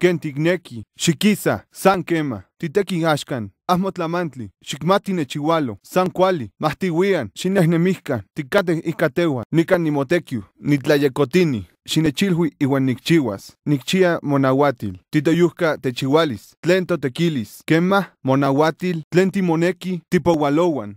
Kentikneki, Shikisa, San Quema, titeki Ashkan, Asmotlamantli, Shikmati Nechihualo, San Kuali, Mahtiwian, Xinehnemikan, Ticate Icatewa, Nikan Nimotekiu, Nitlayekotini, Shinechilhui iwan Nikchiwas, Nikchia Monahuatil, Titoyuska Tlento Tequilis, Quema, Monahuatil, Tlenti tipo Tipowalowan,